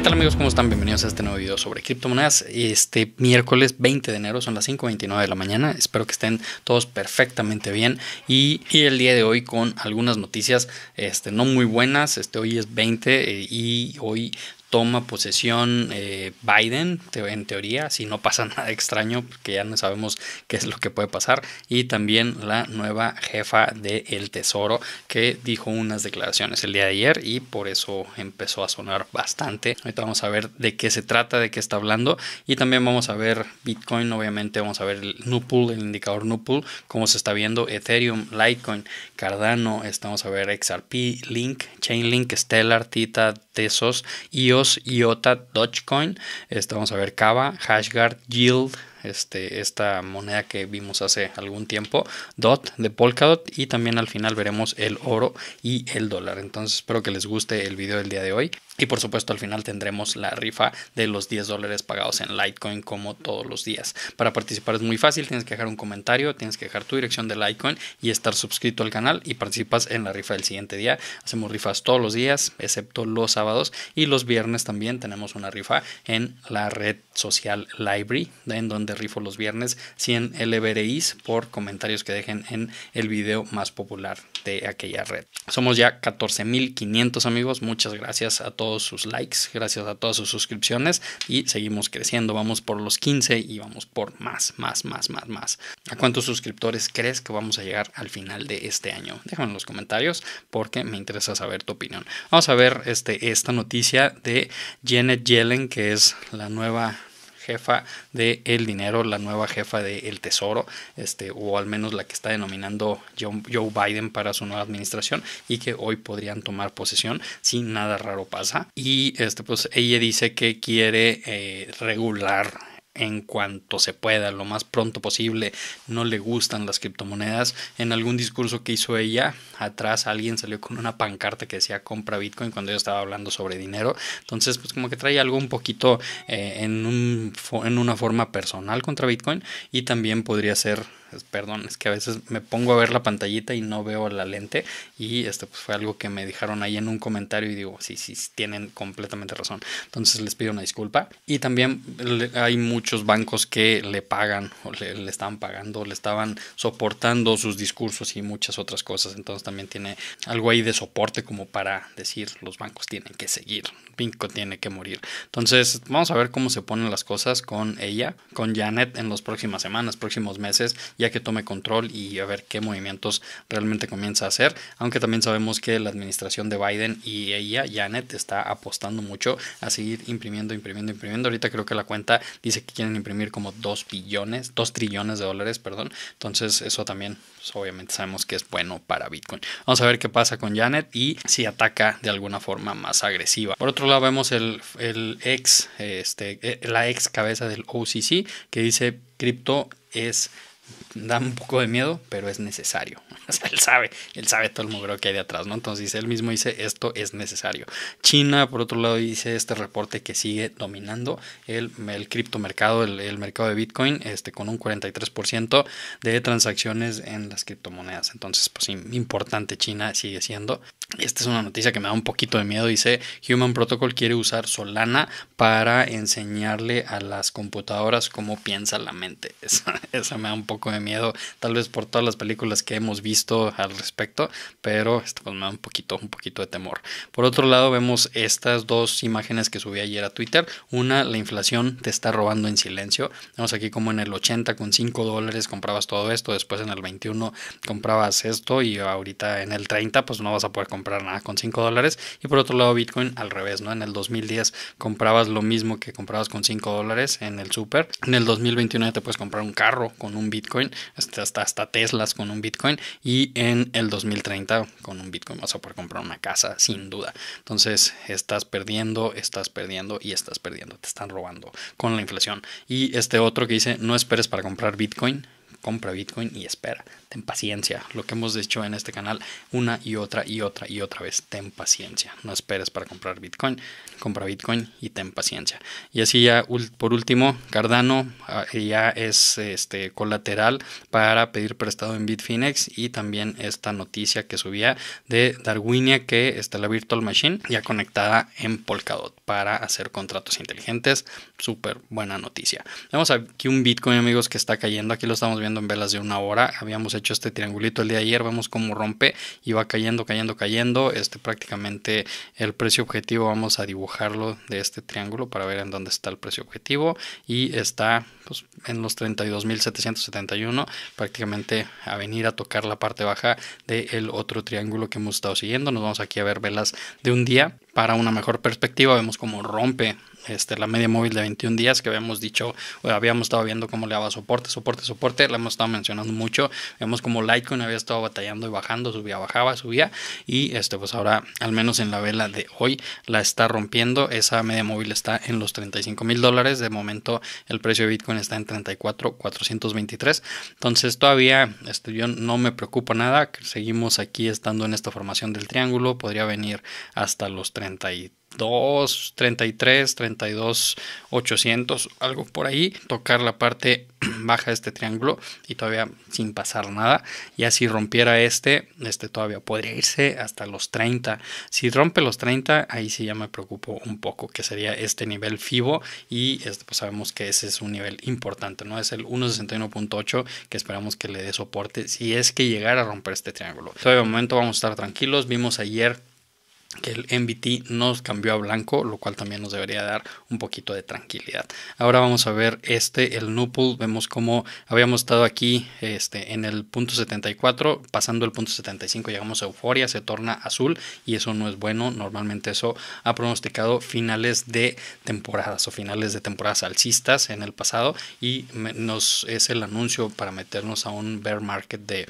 ¿Qué tal amigos? ¿Cómo están? Bienvenidos a este nuevo video sobre criptomonedas. Este miércoles 20 de enero son las 5.29 de la mañana. Espero que estén todos perfectamente bien. Y, el día de hoy con algunas noticias este, no muy buenas. Este, hoy es 20 eh, y hoy toma posesión eh, Biden, en teoría, si no pasa nada extraño, porque ya no sabemos qué es lo que puede pasar, y también la nueva jefa del El Tesoro, que dijo unas declaraciones el día de ayer y por eso empezó a sonar bastante. Ahorita vamos a ver de qué se trata, de qué está hablando, y también vamos a ver Bitcoin, obviamente vamos a ver el Nupool, el indicador Nupool, cómo se está viendo Ethereum, Litecoin, Cardano, estamos a ver XRP, Link, Chainlink, Stellar, Tita, Tesos, IO yota IOTA, Dogecoin, este, vamos a ver Cava, Hashguard, Yield, este, esta moneda que vimos hace algún tiempo, DOT de Polkadot y también al final veremos el oro y el dólar. Entonces espero que les guste el video del día de hoy y por supuesto al final tendremos la rifa de los 10 dólares pagados en Litecoin como todos los días. Para participar es muy fácil, tienes que dejar un comentario, tienes que dejar tu dirección de Litecoin y estar suscrito al canal y participas en la rifa del siguiente día. Hacemos rifas todos los días, excepto los sábados y los viernes también tenemos una rifa en la red social Library, en donde rifo los viernes 100 LBRIs por comentarios que dejen en el video más popular de aquella red. Somos ya 14.500 amigos, muchas gracias a todos sus likes, gracias a todas sus suscripciones y seguimos creciendo, vamos por los 15 y vamos por más, más, más, más, más. ¿A cuántos suscriptores crees que vamos a llegar al final de este año? Déjame en los comentarios porque me interesa saber tu opinión. Vamos a ver este, esta noticia de Janet Yellen, que es la nueva jefa de El Dinero, la nueva jefa del el Tesoro, este, o al menos la que está denominando Joe, Biden para su nueva administración y que hoy podrían tomar posesión si nada raro pasa. Y este, pues ella dice que quiere eh, regular en cuanto se pueda, lo más pronto posible. No le gustan las criptomonedas. En algún discurso que hizo ella, atrás alguien salió con una pancarta que decía compra Bitcoin cuando ella estaba hablando sobre dinero. Entonces, pues como que trae algo un poquito eh, en, un, en una forma personal contra Bitcoin y también podría ser Perdón, es que a veces me pongo a ver la pantallita y no veo la lente. Y esto pues fue algo que me dijeron ahí en un comentario y digo, sí, sí, tienen completamente razón. Entonces les pido una disculpa. Y también hay muchos bancos que le pagan o le, estaban pagando, le estaban soportando sus discursos y muchas otras cosas. Entonces también tiene algo ahí de soporte como para decir los bancos tienen que seguir, Pinco tiene que morir. Entonces vamos a ver cómo se ponen las cosas con ella, con Janet en las próximas semanas, próximos meses ya que tome control y a ver qué movimientos realmente comienza a hacer, aunque también sabemos que la administración de Biden y ella, Janet, está apostando mucho a seguir imprimiendo, imprimiendo, imprimiendo. Ahorita creo que la cuenta dice que quieren imprimir como 2 billones, 2 trillones de dólares, perdón. Entonces eso también, pues, obviamente sabemos que es bueno para Bitcoin. Vamos a ver qué pasa con Janet y si ataca de alguna forma más agresiva. Por otro lado vemos el, ex, este, e, la ex cabeza del OCC que dice cripto es da un poco de miedo, pero es necesario. él sabe, él sabe todo el mugro que hay de atrás, ¿no? Entonces él mismo dice, esto es necesario. China, por otro lado, dice este reporte que sigue dominando el, el criptomercado, el, el mercado de Bitcoin, este, con un 43% de transacciones en las criptomonedas. Entonces, pues importante China sigue siendo. Esta es una noticia que me da un poquito de miedo. Dice, Human Protocol quiere usar Solana para enseñarle a las computadoras cómo piensa la mente. Esa, esa me da un poco de miedo, tal vez por todas las películas que hemos visto al respecto, pero esto pues, me da un poquito, un poquito de temor. Por otro lado, vemos estas dos imágenes que subí ayer a Twitter. Una, la inflación te está robando en silencio. Vemos aquí como en el 80 con 5 dólares comprabas todo esto, después en el 21 comprabas esto y ahorita en el 30 pues no vas a poder comprar nada con 5 dólares. Y por otro lado, Bitcoin al revés, ¿no? En el 2010 comprabas lo mismo que comprabas con 5 dólares en el super. En el 2021 te puedes comprar un carro con un Bitcoin, este, hasta, hasta, Teslas con un Bitcoin y en el 2030 con un Bitcoin vas a poder comprar una casa sin duda. Entonces estás perdiendo, estás perdiendo y estás perdiendo, te están robando con la inflación. Y este otro que dice, no esperes para comprar Bitcoin compra Bitcoin y espera. Ten paciencia, lo que hemos dicho en este canal una y otra y otra y otra vez. Ten paciencia, no esperes para comprar Bitcoin, compra Bitcoin y ten paciencia. Y así ya por último, Cardano ah, ya es este colateral para pedir prestado en Bitfinex y también esta noticia que subía de Darwinia que está la Virtual Machine ya conectada en Polkadot para hacer contratos inteligentes. Súper buena noticia. Vemos aquí un Bitcoin amigos que está cayendo, aquí lo estamos viendo en velas de una hora. Habíamos hecho este triangulito el día de ayer, vemos cómo rompe y va cayendo, cayendo, cayendo. Este prácticamente el precio objetivo vamos a dibujarlo de este triángulo para ver en dónde está el precio objetivo y está pues, en los 32.771 prácticamente a venir a tocar la parte baja del el otro triángulo que hemos estado siguiendo. Nos vamos aquí a ver velas de un día para una mejor perspectiva. Vemos cómo rompe este, la media móvil de 21 días que habíamos dicho, habíamos estado viendo cómo le daba soporte, soporte, soporte, la hemos estado mencionando mucho, vemos como Litecoin había estado batallando y bajando, subía, bajaba, subía y este, pues ahora al menos en la vela de hoy la está rompiendo, esa media móvil está en los 35 mil dólares, de momento el precio de Bitcoin está en 34, 423, entonces todavía este, yo no me preocupo nada, seguimos aquí estando en esta formación del triángulo, podría venir hasta los 33 2.33 33, 32, 800, algo por ahí, tocar la parte baja de este triángulo y todavía sin pasar nada. Ya si rompiera este, este todavía podría irse hasta los 30. Si rompe los 30, ahí sí ya me preocupo un poco, que sería este nivel FIBO y este, pues sabemos que ese es un nivel importante, ¿no? Es el 1.61.8 que esperamos que le dé soporte si es que llegara a romper este triángulo. Todavía de momento vamos a estar tranquilos. Vimos ayer que el MBT nos cambió a blanco, lo cual también nos debería dar un poquito de tranquilidad. Ahora vamos a ver este, el Nupul, vemos cómo habíamos estado aquí este, en el punto 74, pasando el punto 75 llegamos a euforia, se torna azul y eso no es bueno, normalmente eso ha pronosticado finales de temporadas o finales de temporadas alcistas en el pasado y nos es el anuncio para meternos a un bear market de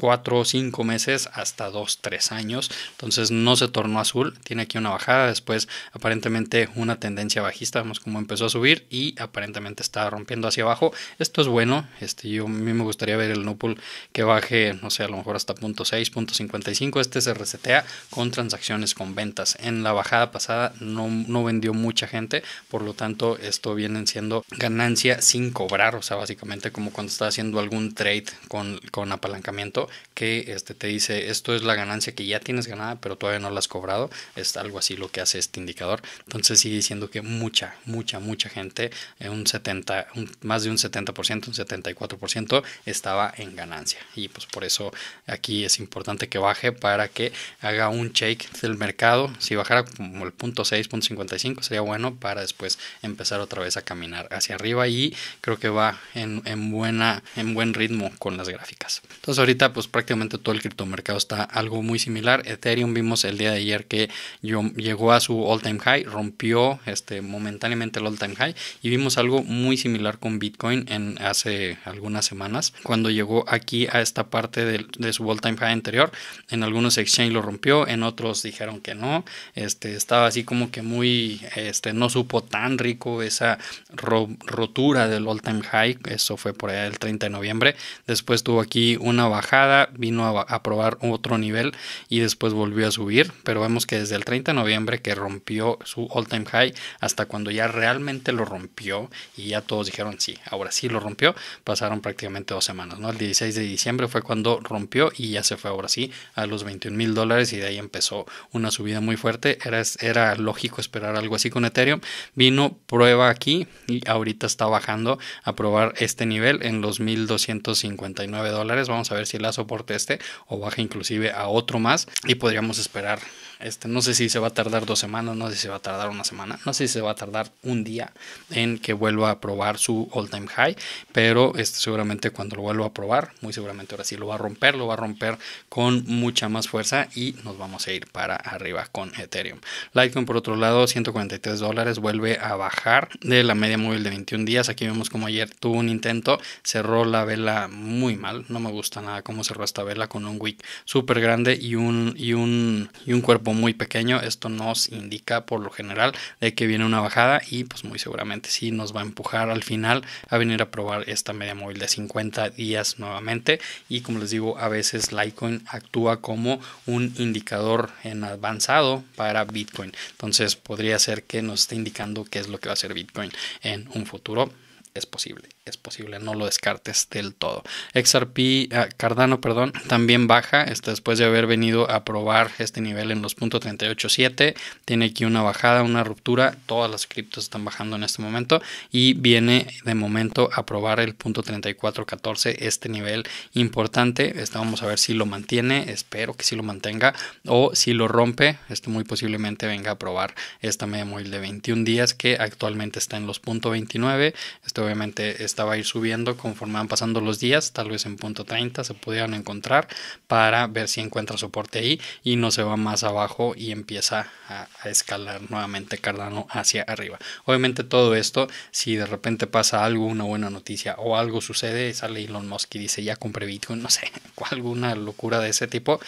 4 o 5 meses hasta 2, 3 años, entonces no se torno tornó azul, tiene aquí una bajada, después aparentemente una tendencia bajista, vemos cómo empezó a subir y aparentemente está rompiendo hacia abajo. Esto es bueno, este, yo a mí me gustaría ver el Nupul que baje, no sé, a lo mejor hasta punto 0.55, este se resetea con transacciones con ventas. En la bajada pasada no, no vendió mucha gente, por lo tanto esto viene siendo ganancia sin cobrar, o sea, básicamente como cuando está haciendo algún trade con, con apalancamiento que este, te dice esto es la ganancia que ya tienes ganada, pero todavía no la cobrado. Es algo así lo que hace este indicador. Entonces sigue diciendo que mucha, mucha, mucha gente, eh, un 70, más de un 70%, un 74% estaba en ganancia. Y pues por eso aquí es importante que baje para que haga un shake del mercado. Si bajara como el punto 6.55 sería bueno para después empezar otra vez a caminar hacia arriba y creo que va en, en, buena, en buen ritmo con las gráficas. Entonces ahorita pues prácticamente todo el criptomercado está algo muy similar. Ethereum vimos el día de ayer que llegó a su all-time high, rompió este, momentáneamente el all-time high y vimos algo muy similar con Bitcoin en hace algunas semanas cuando llegó aquí a esta parte de, su all-time high anterior. En algunos exchange lo rompió, en otros dijeron que no. Este, estaba así como que muy, este, no supo tan rico esa rotura del all-time high. Eso fue por allá el 30 de noviembre. Después tuvo aquí una bajada, vino a probar otro nivel y después volvió a subir pero vemos que desde el 30 de noviembre que rompió su all-time high hasta cuando ya realmente lo rompió y ya todos dijeron sí, ahora sí lo rompió, pasaron prácticamente dos semanas, ¿no? El 16 de diciembre fue cuando rompió y ya se fue ahora sí a los 21 mil dólares y de ahí empezó una subida muy fuerte, era, era lógico esperar algo así con Ethereum, vino prueba aquí y ahorita está bajando a probar este nivel en los 1259 dólares, vamos a ver si la soporte este o baja inclusive a otro más y podríamos esperar este, no sé si se va a tardar dos semanas, no sé si se va a tardar una semana, no sé si se va a tardar un día en que vuelva a probar su all time high, pero este, seguramente cuando lo vuelva a probar, muy seguramente ahora sí lo va a romper, lo va a romper con mucha más fuerza y nos vamos a ir para arriba con Ethereum. Litecoin por otro lado, 143 dólares, vuelve a bajar de la media móvil de 21 días. Aquí vemos como ayer tuvo un intento, cerró la vela muy mal, no me gusta nada cómo cerró esta vela con un wick súper grande y un, y un, y un cuerpo muy pequeño, esto nos indica por lo general de que viene una bajada y pues muy seguramente sí nos va a empujar al final a venir a probar esta media móvil de 50 días nuevamente y como les digo a veces Litecoin actúa como un indicador en avanzado para Bitcoin entonces podría ser que nos esté indicando qué es lo que va a hacer Bitcoin en un futuro es posible, es posible, no lo descartes del todo. XRP, ah, Cardano, perdón, también baja, está después de haber venido a probar este nivel en los .387, tiene aquí una bajada, una ruptura, todas las criptos están bajando en este momento y viene de momento a probar el punto .3414, este nivel importante, está vamos a ver si lo mantiene, espero que si lo mantenga o si lo rompe, esto muy posiblemente venga a probar esta media móvil de 21 días que actualmente está en los .29, esto obviamente esta va a ir subiendo conforme van pasando los días, tal vez en punto 30 se pudieran encontrar para ver si encuentra soporte ahí y no se va más abajo y empieza a, a escalar nuevamente Cardano hacia arriba. Obviamente todo esto, si de repente pasa algo, una buena noticia o algo sucede, sale Elon Musk y dice ya compré Bitcoin, no sé, alguna locura de ese tipo,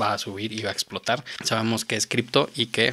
va a subir y va a explotar. Sabemos que es cripto y que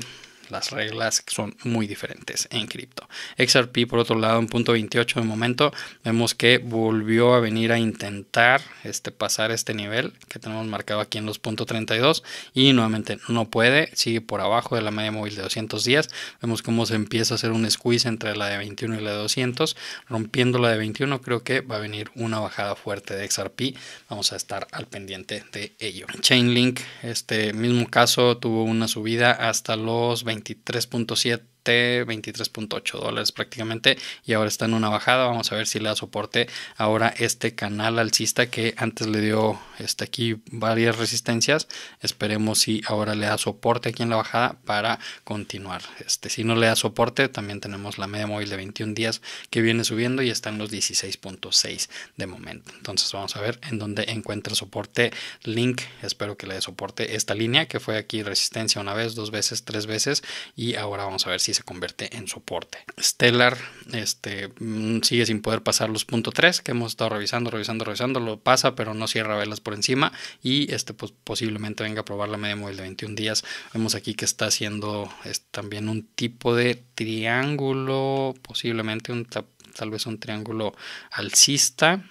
las reglas son muy diferentes en cripto. XRP, por otro lado, en punto 28 de momento, vemos que volvió a venir a intentar este, pasar este nivel que tenemos marcado aquí en los punto 32 y nuevamente no puede, sigue por abajo de la media móvil de 200 días. Vemos cómo se empieza a hacer un squeeze entre la de 21 y la de 200. Rompiendo la de 21, creo que va a venir una bajada fuerte de XRP. Vamos a estar al pendiente de ello. Chainlink, este mismo caso, tuvo una subida hasta los 20 23.7 23.8 dólares prácticamente y ahora está en una bajada. Vamos a ver si le da soporte ahora este canal alcista que antes le dio este, aquí varias resistencias. Esperemos si ahora le da soporte aquí en la bajada para continuar. Este, si no le da soporte, también tenemos la media móvil de 21 días que viene subiendo y está en los 16.6 de momento. Entonces vamos a ver en dónde encuentra soporte Link. Espero que le dé soporte esta línea que fue aquí resistencia una vez, dos veces, tres veces y ahora vamos a ver si se convierte en soporte. Stellar este, mm, sigue sin poder pasar los puntos 3 que hemos estado revisando, revisando, revisando. Lo pasa, pero no cierra velas por encima. Y este, pues, posiblemente venga a probar la media móvil de 21 días. Vemos aquí que está haciendo también un tipo de triángulo, posiblemente un, tal vez un triángulo alcista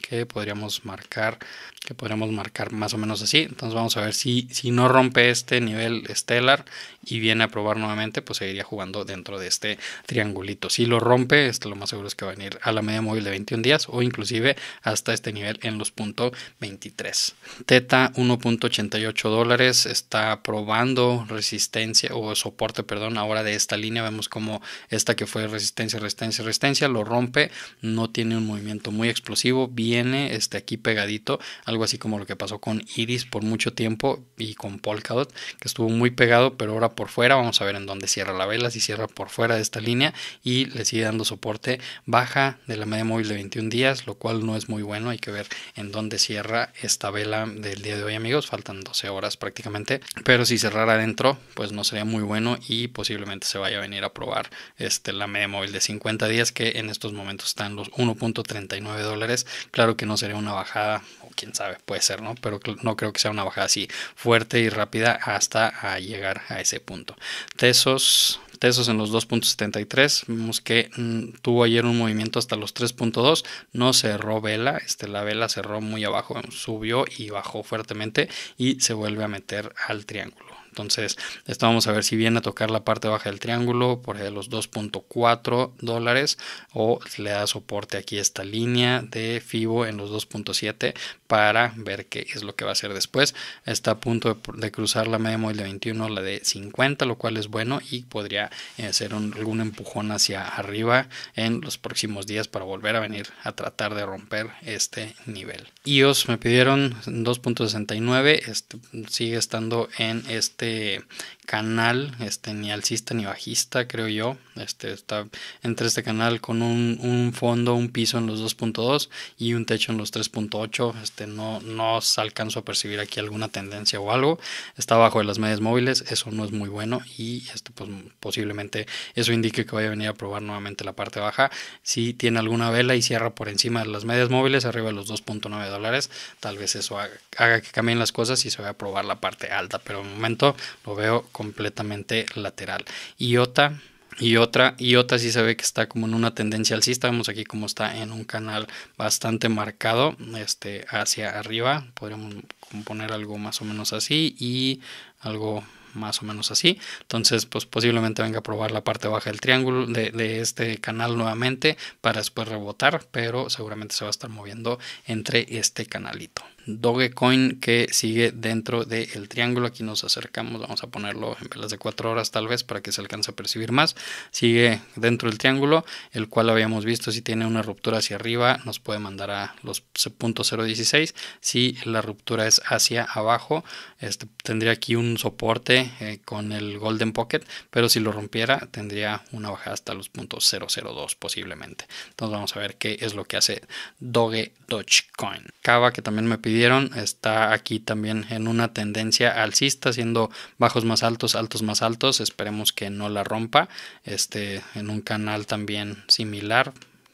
que podríamos marcar, que podríamos marcar más o menos así. Entonces vamos a ver si, si no rompe este nivel estelar y viene a probar nuevamente, pues seguiría jugando dentro de este triangulito. Si lo rompe, esto lo más seguro es que va a venir a la media móvil de 21 días o inclusive hasta este nivel en los punto 23. Teta 1.88 dólares está probando resistencia o soporte, perdón, ahora de esta línea vemos como esta que fue resistencia, resistencia, resistencia, lo rompe, no tiene un movimiento muy explosivo, viene este, aquí pegadito, algo así como lo que pasó con Iris por mucho tiempo y con Polkadot, que estuvo muy pegado, pero ahora por fuera, vamos a ver en dónde cierra la vela, si cierra por fuera de esta línea y le sigue dando soporte baja de la media móvil de 21 días, lo cual no es muy bueno, hay que ver en dónde cierra esta vela del día de hoy amigos, faltan 12 horas prácticamente, pero si cerrara adentro, pues no sería muy bueno y posiblemente se vaya a venir a probar este, la media móvil de 50 días que en estos momentos están los 1.39 dólares Claro que no sería una bajada, o quién sabe, puede ser, ¿no? Pero no creo que sea una bajada así fuerte y rápida hasta llegar a ese punto. Tesos, Tesos en los 2.73. Vemos que mm, tuvo ayer un movimiento hasta los 3.2. No cerró vela. Este, la vela cerró muy abajo. Subió y bajó fuertemente. Y se vuelve a meter al triángulo. Entonces, esto vamos a ver si viene a tocar la parte baja del triángulo, por los 2.4 dólares, o le da soporte aquí esta línea de FIBO en los 2.7 para ver qué es lo que va a hacer después. Está a punto de, cruzar la media móvil de 21, la de 50, lo cual es bueno y podría eh, ser algún empujón hacia arriba en los próximos días para volver a venir a tratar de romper este nivel. os me pidieron 2.69, este, sigue estando en este este canal, este, ni alcista ni bajista, creo yo. Este, está entre este canal con un, un fondo, un piso en los 2.2 y un techo en los 3.8. Este, no, no alcanzo a percibir aquí alguna tendencia o algo. Está abajo de las medias móviles, eso no es muy bueno y este, pues, posiblemente eso indique que vaya a venir a probar nuevamente la parte baja. Si tiene alguna vela y cierra por encima de las medias móviles, arriba de los 2.9 dólares, tal vez eso haga, que cambien las cosas y se vaya a probar la parte alta, pero de momento lo veo completamente lateral. y otra y otra, y otra si se ve que está como en una tendencia alcista. Vemos aquí como está en un canal bastante marcado este, hacia arriba. Podríamos componer algo más o menos así y algo más o menos así. Entonces, pues posiblemente venga a probar la parte baja del triángulo de, este canal nuevamente para después rebotar, pero seguramente se va a estar moviendo entre este canalito. Dogecoin que sigue dentro del triángulo. Aquí nos acercamos, vamos a ponerlo en velas de 4 horas tal vez para que se alcance a percibir más. Sigue dentro del triángulo, el cual habíamos visto si tiene una ruptura hacia arriba nos puede mandar a los puntos 0.16. Si la ruptura es hacia abajo, este, tendría aquí un soporte eh, con el Golden Pocket, pero si lo rompiera tendría una bajada hasta los puntos 0.02 posiblemente. Entonces vamos a ver qué es lo que hace Doge Dogecoin. Cava que también me pidió está aquí también en una tendencia alcista, siendo bajos más altos, altos más altos, esperemos que no la rompa, este, en un canal también similar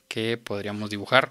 que podríamos dibujar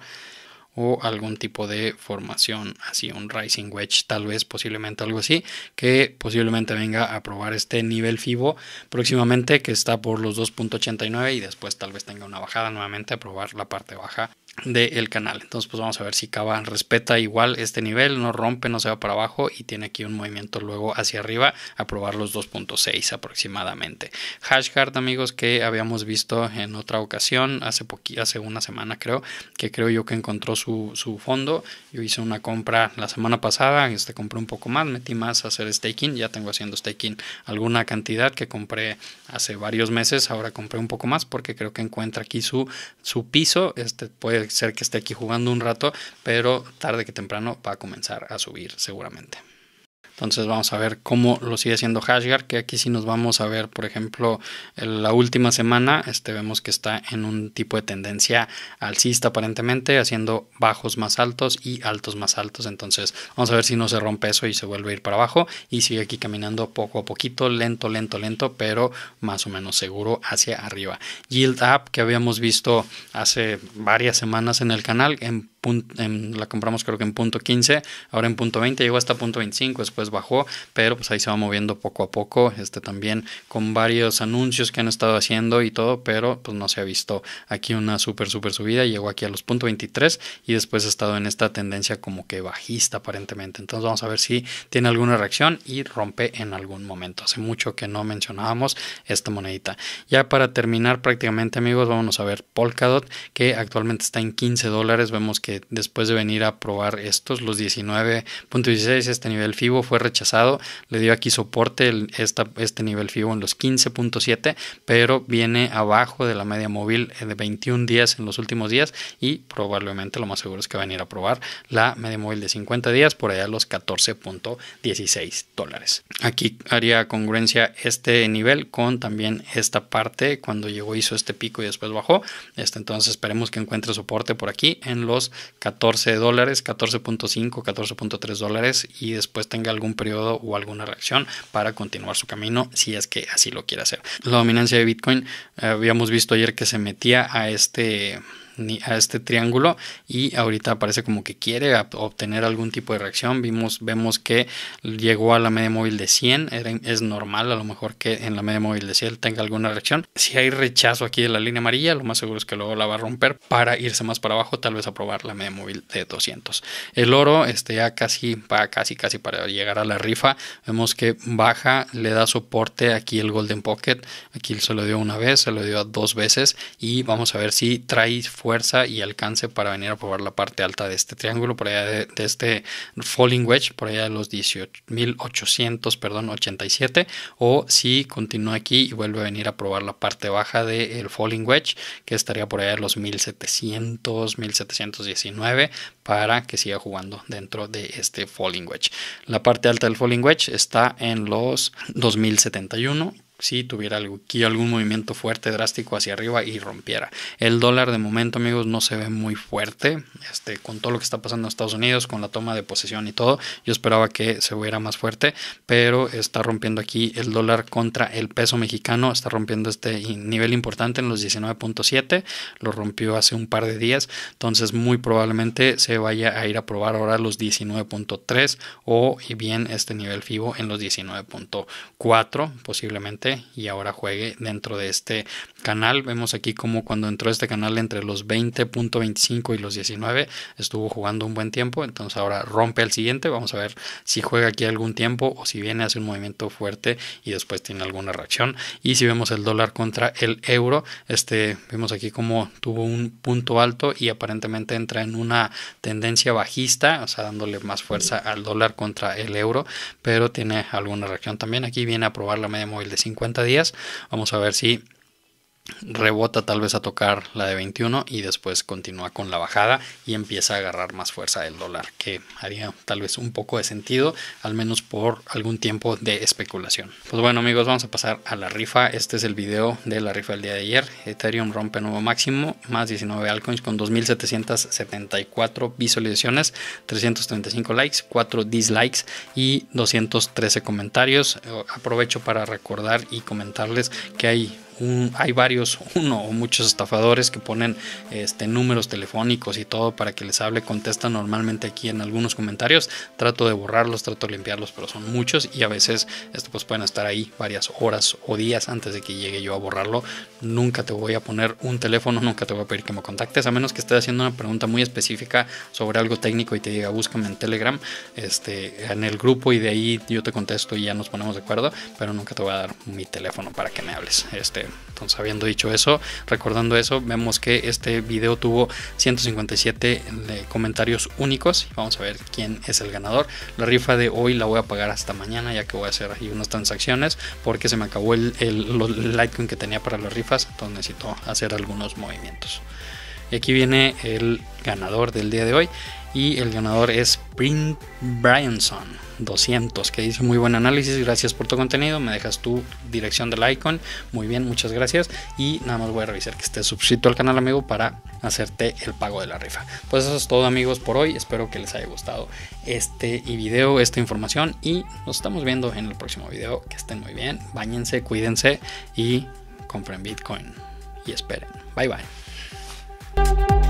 o algún tipo de formación, así un Rising Wedge, tal vez posiblemente algo así, que posiblemente venga a probar este nivel FIBO próximamente que está por los 2.89 y después tal vez tenga una bajada nuevamente a probar la parte baja del canal. Entonces, pues vamos a ver si Cava respeta igual este nivel, no rompe, no se va para abajo y tiene aquí un movimiento luego hacia arriba a probar los 2.6 aproximadamente. Hashcard amigos, que habíamos visto en otra ocasión, hace, hace una semana creo, que creo yo que encontró su, fondo. Yo hice una compra la semana pasada, este compré un poco más, metí más a hacer staking, ya tengo haciendo staking alguna cantidad que compré hace varios meses, ahora compré un poco más porque creo que encuentra aquí su, su piso, este puede ser que esté aquí jugando un rato, pero tarde que temprano va a comenzar a subir seguramente. Entonces vamos a ver cómo lo sigue haciendo Hashgar, que aquí si nos vamos a ver, por ejemplo, la última semana, este, vemos que está en un tipo de tendencia alcista aparentemente, haciendo bajos más altos y altos más altos. Entonces vamos a ver si no se rompe eso y se vuelve a ir para abajo y sigue aquí caminando poco a poquito, lento, lento, lento, pero más o menos seguro hacia arriba. Yield Up que habíamos visto hace varias semanas en el canal en em, la compramos creo que en punto 15, ahora en punto 20, llegó hasta punto 25, después bajó, pero pues ahí se va moviendo poco a poco, este también con varios anuncios que han estado haciendo y todo, pero pues no se ha visto aquí una súper, súper subida, llegó aquí a los punto 23 y después ha estado en esta tendencia como que bajista aparentemente, entonces vamos a ver si tiene alguna reacción y rompe en algún momento, hace mucho que no mencionábamos esta monedita. Ya para terminar prácticamente amigos, vamos a ver Polkadot, que actualmente está en 15 dólares, vemos que después de venir a probar estos, los 19.16, este nivel FIBO fue rechazado, le dio aquí soporte esta, este nivel FIBO en los 15.7, pero viene abajo de la media móvil eh, de 21 días en los últimos días y probablemente lo más seguro es que va a venir a probar la media móvil de 50 días por allá los 14.16 dólares. Aquí haría congruencia este nivel con también esta parte cuando llegó hizo este pico y después bajó. Este, entonces esperemos que encuentre soporte por aquí en los 14 dólares, 14.5, 14.3 dólares y después tenga algún periodo o alguna reacción para continuar su camino si es que así lo quiere hacer. La dominancia de Bitcoin, eh, habíamos visto ayer que se metía a este ni a este triángulo y ahorita parece como que quiere obtener algún tipo de reacción. Vimos, vemos que llegó a la media móvil de 100, es normal a lo mejor que en la media móvil de 100 tenga alguna reacción. Si hay rechazo aquí de la línea amarilla, lo más seguro es que luego la va a romper para irse más para abajo, tal vez a probar la media móvil de 200. El oro este, ya casi va casi casi para llegar a la rifa. Vemos que baja, le da soporte aquí el Golden Pocket, aquí se lo dio una vez, se lo dio dos veces y vamos a ver si trae fuerza y alcance para venir a probar la parte alta de este triángulo, por allá de, este falling wedge, por allá de los 18.800, perdón, 87, o si continúa aquí y vuelve a venir a probar la parte baja del falling wedge, que estaría por allá de los 1700, 1719, para que siga jugando dentro de este falling wedge. La parte alta del falling wedge está en los 2071 si tuviera aquí algún movimiento fuerte, drástico hacia arriba y rompiera. El dólar de momento, amigos, no se ve muy fuerte. Este, con todo lo que está pasando en Estados Unidos, con la toma de posesión y todo, yo esperaba que se hubiera más fuerte, pero está rompiendo aquí el dólar contra el peso mexicano, está rompiendo este nivel importante en los 19.7, lo rompió hace un par de días, entonces muy probablemente se vaya a ir a probar ahora los 19.3 o bien este nivel FIBO en los 19.4 posiblemente y ahora juegue dentro de este canal. Vemos aquí como cuando entró este canal entre los 20.25 y los 19 estuvo jugando un buen tiempo, entonces ahora rompe al siguiente, vamos a ver si juega aquí algún tiempo o si viene hace un movimiento fuerte y después tiene alguna reacción. Y si vemos el dólar contra el euro, este vemos aquí como tuvo un punto alto y aparentemente entra en una tendencia bajista, o sea, dándole más fuerza al dólar contra el euro, pero tiene alguna reacción también. Aquí viene a probar la media móvil de 5 50 días. Vamos a ver si rebota tal vez a tocar la de 21 y después continúa con la bajada y empieza a agarrar más fuerza el dólar, que haría tal vez un poco de sentido, al menos por algún tiempo de especulación. Pues bueno amigos, vamos a pasar a la rifa. Este es el video de la rifa del día de ayer. Ethereum rompe nuevo máximo, más 19 altcoins con 2.774 visualizaciones, 335 likes, 4 dislikes y 213 comentarios. Eh, aprovecho para recordar y comentarles que hay hay varios, uno o muchos estafadores que ponen este, números telefónicos y todo para que les hable, contestan normalmente aquí en algunos comentarios, trato de borrarlos, trato de limpiarlos, pero son muchos y a veces esto, pues, pueden estar ahí varias horas o días antes de que llegue yo a borrarlo. Nunca te voy a poner un teléfono, nunca te voy a pedir que me contactes, a menos que estés haciendo una pregunta muy específica sobre algo técnico y te diga búscame en Telegram, este, en el grupo y de ahí yo te contesto y ya nos ponemos de acuerdo, pero nunca te voy a dar mi teléfono para que me hables. Este, entonces, habiendo dicho eso, recordando eso, vemos que este video tuvo 157 eh, comentarios únicos. Vamos a ver quién es el ganador. La rifa de hoy la voy a pagar hasta mañana, ya que voy a hacer ahí unas transacciones, porque se me acabó el, el, el Litecoin que tenía para las rifas. Entonces, necesito hacer algunos movimientos. Y aquí viene el ganador del día de hoy. Y el ganador es Print Bryanson 200, que dice muy buen análisis. Gracias por tu contenido. Me dejas tu dirección del icon. Muy bien, muchas gracias. Y nada más voy a revisar que estés suscrito al canal, amigo, para hacerte el pago de la rifa. Pues eso es todo, amigos, por hoy. Espero que les haya gustado este video, esta información. Y nos estamos viendo en el próximo video. Que estén muy bien. Báñense, cuídense y compren Bitcoin. Y esperen. Bye bye. thank you